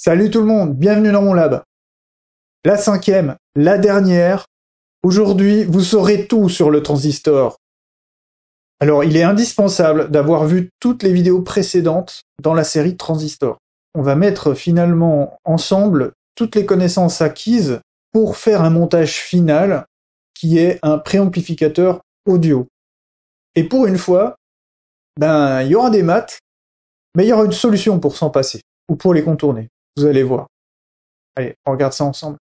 Salut tout le monde, bienvenue dans mon lab. La cinquième, la dernière. Aujourd'hui, vous saurez tout sur le transistor. Alors, il est indispensable d'avoir vu toutes les vidéos précédentes dans la série Transistor. On va mettre finalement ensemble toutes les connaissances acquises pour faire un montage final qui est un préamplificateur audio. Et pour une fois, ben, il y aura des maths, mais il y aura une solution pour s'en passer ou pour les contourner allez voir. Allez, on regarde ça ensemble.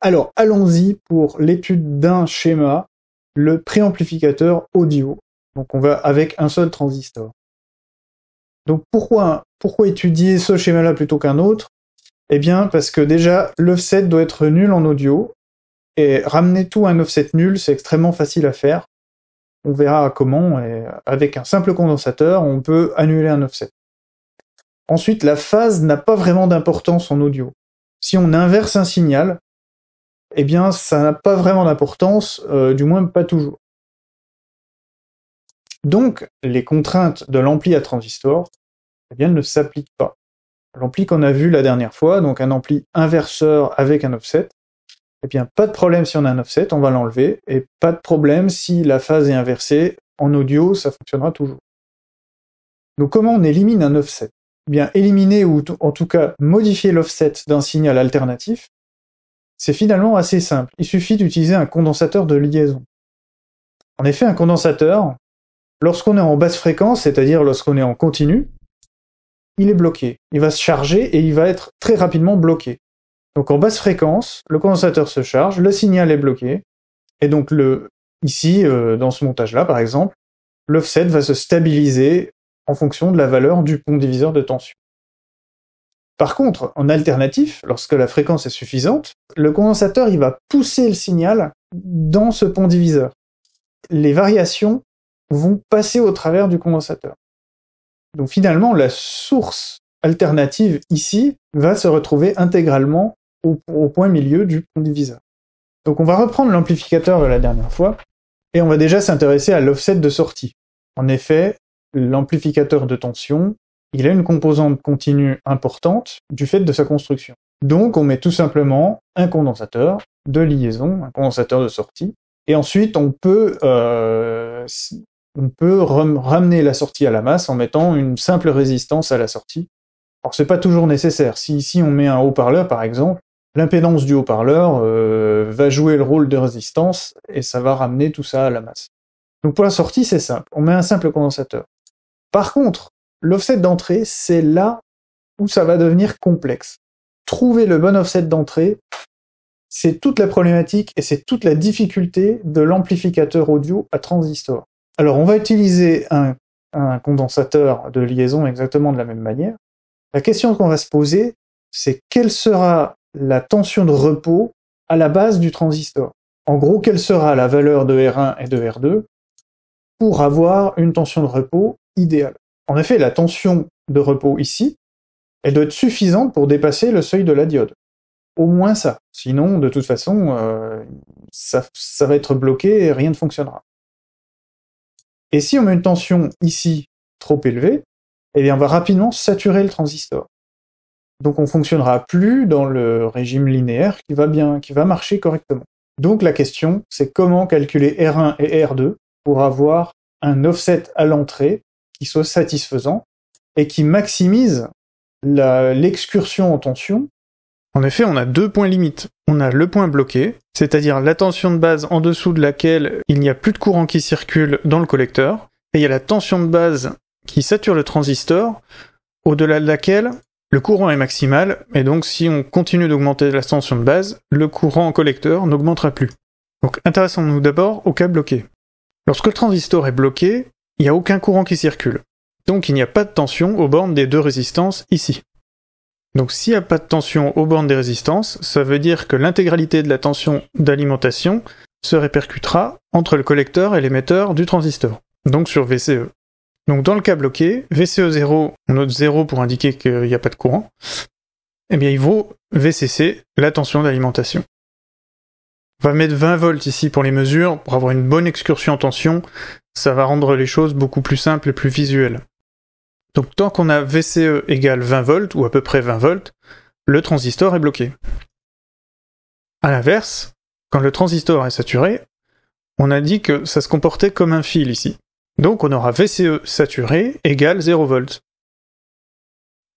Alors, allons-y pour l'étude d'un schéma, le préamplificateur audio. Donc, on va avec un seul transistor. Donc, pourquoi, pourquoi étudier ce schéma-là plutôt qu'un autre Eh bien, parce que déjà, l'offset doit être nul en audio. Et ramener tout à un offset nul, c'est extrêmement facile à faire. On verra comment. Et avec un simple condensateur, on peut annuler un offset. Ensuite, la phase n'a pas vraiment d'importance en audio. Si on inverse un signal, eh bien, ça n'a pas vraiment d'importance, euh, du moins pas toujours. Donc, les contraintes de l'ampli à transistor, eh bien, ne s'appliquent pas. L'ampli qu'on a vu la dernière fois, donc un ampli inverseur avec un offset, eh bien, pas de problème si on a un offset, on va l'enlever, et pas de problème si la phase est inversée, en audio, ça fonctionnera toujours. Donc, comment on élimine un offset bien éliminer ou en tout cas modifier l'offset d'un signal alternatif, c'est finalement assez simple. Il suffit d'utiliser un condensateur de liaison. En effet, un condensateur, lorsqu'on est en basse fréquence, c'est-à-dire lorsqu'on est en continu, il est bloqué. Il va se charger et il va être très rapidement bloqué. Donc en basse fréquence, le condensateur se charge, le signal est bloqué, et donc le, ici, euh, dans ce montage-là par exemple, l'offset va se stabiliser en fonction de la valeur du pont diviseur de tension. Par contre, en alternatif, lorsque la fréquence est suffisante, le condensateur il va pousser le signal dans ce pont diviseur. Les variations vont passer au travers du condensateur. Donc finalement, la source alternative ici va se retrouver intégralement au, au point milieu du pont diviseur. Donc on va reprendre l'amplificateur de la dernière fois et on va déjà s'intéresser à l'offset de sortie. En effet, l'amplificateur de tension, il a une composante continue importante du fait de sa construction. Donc on met tout simplement un condensateur de liaison, un condensateur de sortie, et ensuite on peut, euh, ramener la sortie à la masse en mettant une simple résistance à la sortie. Alors c'est pas toujours nécessaire. Si ici on met un haut-parleur par exemple, l'impédance du haut-parleur euh, va jouer le rôle de résistance et ça va ramener tout ça à la masse. Donc pour la sortie c'est simple, on met un simple condensateur. Par contre, l'offset d'entrée, c'est là où ça va devenir complexe. Trouver le bon offset d'entrée, c'est toute la problématique et c'est toute la difficulté de l'amplificateur audio à transistor. Alors on va utiliser un, condensateur de liaison exactement de la même manière. La question qu'on va se poser, c'est quelle sera la tension de repos à la base du transistor En gros, quelle sera la valeur de R1 et de R2 pour avoir une tension de repos en effet, la tension de repos ici, elle doit être suffisante pour dépasser le seuil de la diode. Au moins ça. Sinon, de toute façon, euh, ça, va être bloqué et rien ne fonctionnera. Et si on met une tension ici trop élevée, eh bien, on va rapidement saturer le transistor. Donc on ne fonctionnera plus dans le régime linéaire qui va bien, qui va marcher correctement. Donc la question, c'est comment calculer R1 et R2 pour avoir un offset à l'entrée qui soit satisfaisant et qui maximise l'excursion en tension. En effet, on a deux points limites. On a le point bloqué, c'est-à-dire la tension de base en dessous de laquelle il n'y a plus de courant qui circule dans le collecteur, et il y a la tension de base qui sature le transistor, au-delà de laquelle le courant est maximal, et donc si on continue d'augmenter la tension de base, le courant en collecteur n'augmentera plus. Donc intéressons-nous d'abord au cas bloqué. Lorsque le transistor est bloqué, il n'y a aucun courant qui circule. Donc il n'y a pas de tension aux bornes des deux résistances ici. Donc s'il n'y a pas de tension aux bornes des résistances, ça veut dire que l'intégralité de la tension d'alimentation se répercutera entre le collecteur et l'émetteur du transistor, donc sur VCE. Donc dans le cas bloqué, VCE0, on note 0 pour indiquer qu'il n'y a pas de courant, eh bien il vaut VCC, la tension d'alimentation. On va mettre 20 volts ici pour les mesures, pour avoir une bonne excursion en tension, ça va rendre les choses beaucoup plus simples et plus visuelles. Donc tant qu'on a VCE égale 20 volts, ou à peu près 20 volts, le transistor est bloqué. À l'inverse, quand le transistor est saturé, on a dit que ça se comportait comme un fil ici. Donc on aura VCE saturé égale 0 volts.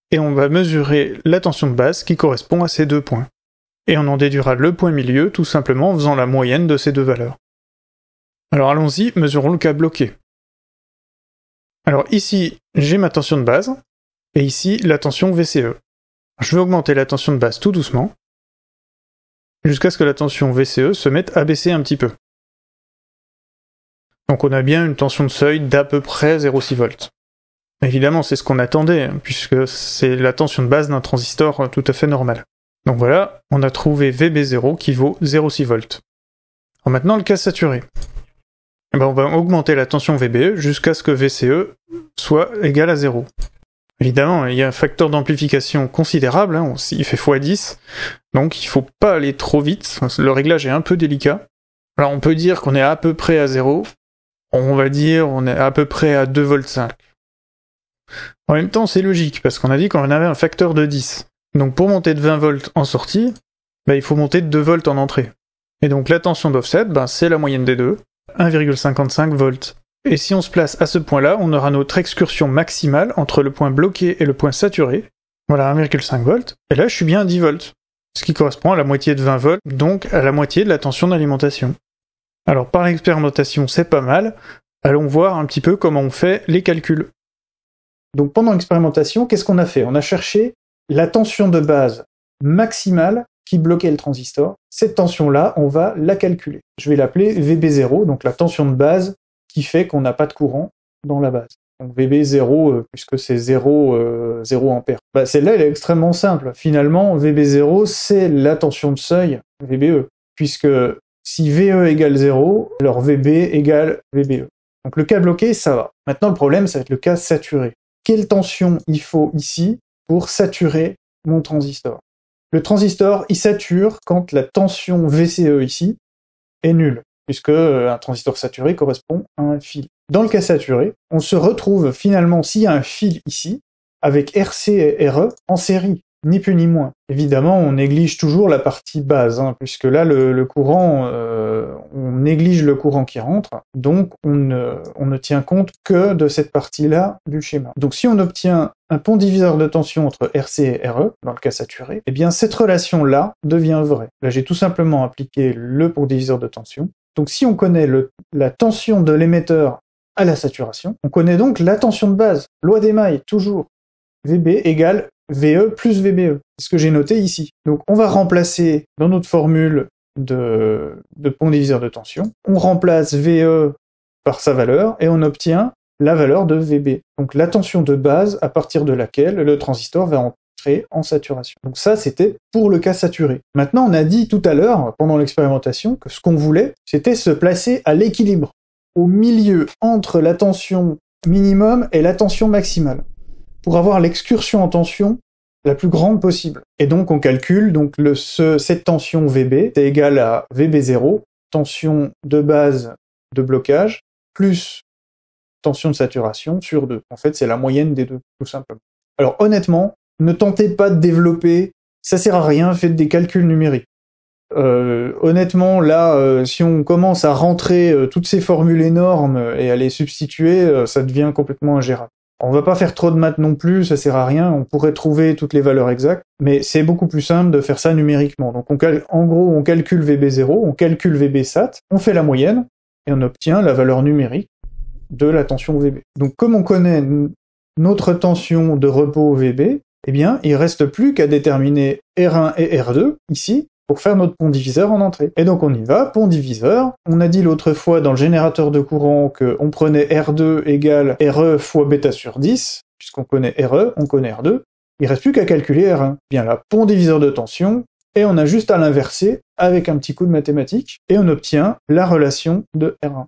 Et on va mesurer la tension de base qui correspond à ces deux points et on en déduira le point milieu tout simplement en faisant la moyenne de ces deux valeurs. Alors allons-y, mesurons le cas bloqué. Alors ici, j'ai ma tension de base, et ici, la tension VCE. Je vais augmenter la tension de base tout doucement, jusqu'à ce que la tension VCE se mette à baisser un petit peu. Donc on a bien une tension de seuil d'à peu près 0,6 volts. Évidemment, c'est ce qu'on attendait, puisque c'est la tension de base d'un transistor tout à fait normal. Donc voilà, on a trouvé VB0 qui vaut 0,6 volts. Alors maintenant, le cas saturé. Et eh ben, on va augmenter la tension VBE jusqu'à ce que VCE soit égal à 0. Évidemment, il y a un facteur d'amplification considérable, hein, il fait x10, donc il faut pas aller trop vite, le réglage est un peu délicat. Alors on peut dire qu'on est à peu près à 0, on va dire on est à peu près à 2,5 volts. En même temps, c'est logique, parce qu'on a dit qu'on avait un facteur de 10. Donc pour monter de 20 volts en sortie, bah, il faut monter de 2 volts en entrée. Et donc la tension d'offset, bah, c'est la moyenne des deux, 1,55 volts. Et si on se place à ce point-là, on aura notre excursion maximale entre le point bloqué et le point saturé. Voilà 1,5 volts. Et là, je suis bien à 10 volts. Ce qui correspond à la moitié de 20 volts, donc à la moitié de la tension d'alimentation. Alors par l'expérimentation, c'est pas mal. Allons voir un petit peu comment on fait les calculs. Donc pendant l'expérimentation, qu'est-ce qu'on a fait On a cherché la tension de base maximale qui bloquait le transistor. Cette tension-là, on va la calculer. Je vais l'appeler VB0, donc la tension de base qui fait qu'on n'a pas de courant dans la base. Donc VB0, euh, puisque c'est 0, 0 euh, Bah, Celle-là, elle est extrêmement simple. Finalement, VB0, c'est la tension de seuil VBE, puisque si VE égale 0, alors VB égale VBE. Donc le cas bloqué, ça va. Maintenant, le problème, ça va être le cas saturé. Quelle tension il faut ici pour saturer mon transistor. Le transistor, il sature quand la tension VCE ici est nulle, puisque euh, un transistor saturé correspond à un fil. Dans le cas saturé, on se retrouve finalement, s'il y a un fil ici, avec RC et RE en série. Ni plus ni moins. Évidemment, on néglige toujours la partie base, hein, puisque là, le, courant, euh, on néglige le courant qui rentre, donc on ne, tient compte que de cette partie-là du schéma. Donc si on obtient un pont diviseur de tension entre RC et RE, dans le cas saturé, eh bien cette relation-là devient vraie. Là, j'ai tout simplement appliqué le pont diviseur de tension. Donc si on connaît la tension de l'émetteur à la saturation, on connaît donc la tension de base, loi des mailles, toujours. VB égale VE plus VBE, ce que j'ai noté ici. Donc on va remplacer dans notre formule de, de pont diviseur de tension, on remplace VE par sa valeur et on obtient la valeur de VB. Donc la tension de base à partir de laquelle le transistor va entrer en saturation. Donc ça, c'était pour le cas saturé. Maintenant, on a dit tout à l'heure, pendant l'expérimentation, que ce qu'on voulait, c'était se placer à l'équilibre, au milieu entre la tension minimum et la tension maximale pour avoir l'excursion en tension la plus grande possible. Et donc on calcule donc le, cette tension VB est égale à VB0, tension de base de blocage, plus tension de saturation sur 2. En fait, c'est la moyenne des deux, tout simplement. Alors honnêtement, ne tentez pas de développer, ça sert à rien, faites des calculs numériques. Euh, honnêtement, là, euh, si on commence à rentrer euh, toutes ces formules énormes et à les substituer, ça devient complètement ingérable. On va pas faire trop de maths non plus, ça sert à rien, on pourrait trouver toutes les valeurs exactes, mais c'est beaucoup plus simple de faire ça numériquement. Donc en gros, on calcule VB0, on calcule VBSAT, on fait la moyenne, et on obtient la valeur numérique de la tension VB. Donc comme on connaît notre tension de repos VB, eh bien, il reste plus qu'à déterminer R1 et R2, ici, pour faire notre pont diviseur en entrée. Et donc on y va, pont diviseur. On a dit l'autre fois dans le générateur de courant qu'on prenait R2 égale RE fois bêta sur 10, puisqu'on connaît RE, on connaît R2. Il reste plus qu'à calculer R1. Bien là, pont diviseur de tension, et on a juste à l'inverser avec un petit coup de mathématiques, et on obtient la relation de R1.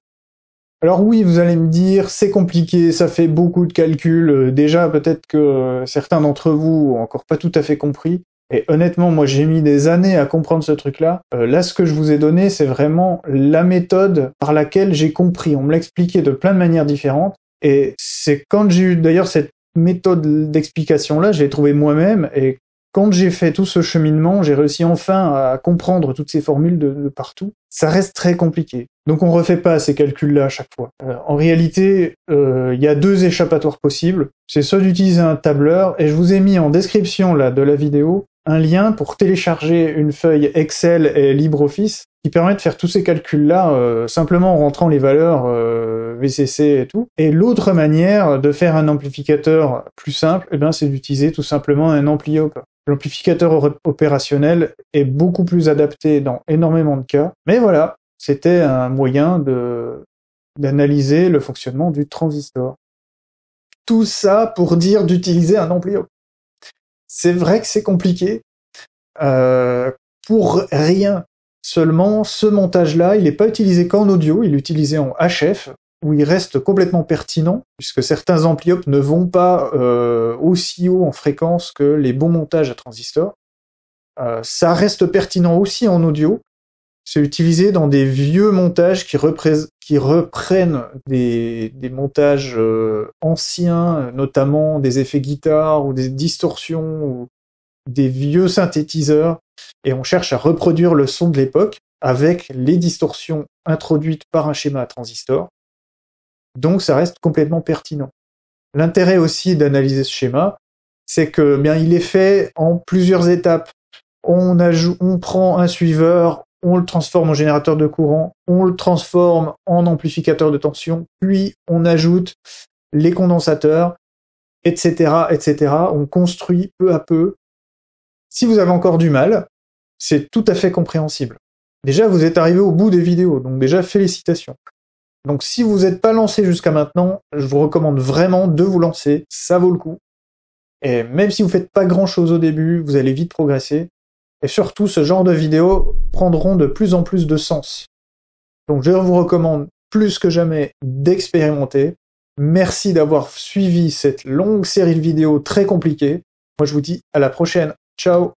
Alors oui, vous allez me dire, c'est compliqué, ça fait beaucoup de calculs. Euh, déjà, peut-être que euh, certains d'entre vous ont encore pas tout à fait compris. Et honnêtement, moi j'ai mis des années à comprendre ce truc-là. Euh, là, ce que je vous ai donné, c'est vraiment la méthode par laquelle j'ai compris. On me l'expliquait de plein de manières différentes. Et c'est quand j'ai eu d'ailleurs cette méthode d'explication-là, j'ai trouvé moi-même. Et quand j'ai fait tout ce cheminement, j'ai réussi enfin à comprendre toutes ces formules de, partout. Ça reste très compliqué. Donc on refait pas ces calculs-là à chaque fois. Euh, en réalité, euh, il y a deux échappatoires possibles. C'est soit d'utiliser un tableur, et je vous ai mis en description là de la vidéo un lien pour télécharger une feuille Excel et LibreOffice qui permet de faire tous ces calculs-là euh, simplement en rentrant les valeurs euh, VCC et tout. Et l'autre manière de faire un amplificateur plus simple, eh ben, c'est d'utiliser tout simplement un ampli-op. L'amplificateur opérationnel est beaucoup plus adapté dans énormément de cas. Mais voilà, c'était un moyen de d'analyser le fonctionnement du transistor. Tout ça pour dire d'utiliser un ampli-op. C'est vrai que c'est compliqué. Euh, pour rien. Seulement, ce montage-là, il n'est pas utilisé qu'en audio, il est utilisé en HF, où il reste complètement pertinent, puisque certains ampliopes ne vont pas euh, aussi haut en fréquence que les bons montages à transistors. Euh, ça reste pertinent aussi en audio, c'est utilisé dans des vieux montages qui, reprennent des, montages euh, anciens, notamment des effets guitare ou des distorsions ou des vieux synthétiseurs. Et on cherche à reproduire le son de l'époque avec les distorsions introduites par un schéma à transistor. Donc ça reste complètement pertinent. L'intérêt aussi d'analyser ce schéma, c'est que eh bien il est fait en plusieurs étapes. On, on prend un suiveur, on le transforme en générateur de courant, on le transforme en amplificateur de tension, puis on ajoute les condensateurs, etc., etc. On construit peu à peu. Si vous avez encore du mal, c'est tout à fait compréhensible. Déjà, vous êtes arrivé au bout des vidéos, donc déjà, félicitations. Donc si vous n'êtes pas lancé jusqu'à maintenant, je vous recommande vraiment de vous lancer, ça vaut le coup. Et même si vous faites pas grand chose au début, vous allez vite progresser. Et surtout, ce genre de vidéos prendront de plus en plus de sens. Donc je vous recommande plus que jamais d'expérimenter. Merci d'avoir suivi cette longue série de vidéos très compliquées. Moi je vous dis à la prochaine. Ciao